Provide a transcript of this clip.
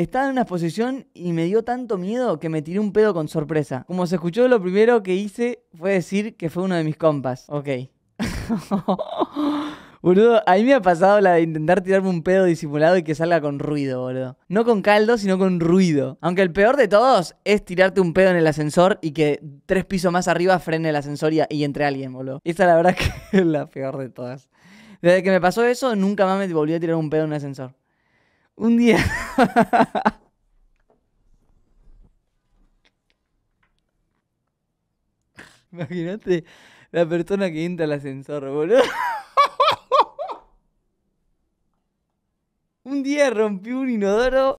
Estaba en una exposición y me dio tanto miedo que me tiré un pedo con sorpresa. Como se escuchó, lo primero que hice fue decir que fue uno de mis compas. Ok. Boludo, a mí me ha pasado la de intentar tirarme un pedo disimulado y que salga con ruido, boludo. No con caldo, sino con ruido. Aunque el peor de todos es tirarte un pedo en el ascensor y que tres pisos más arriba frene el ascensor y, entre alguien, boludo. Esa la verdad que es la peor de todas. Desde que me pasó eso, nunca más me volví a tirar un pedo en un ascensor un día. Imagínate la persona que entra al ascensor, boludo. un día rompió un inodoro.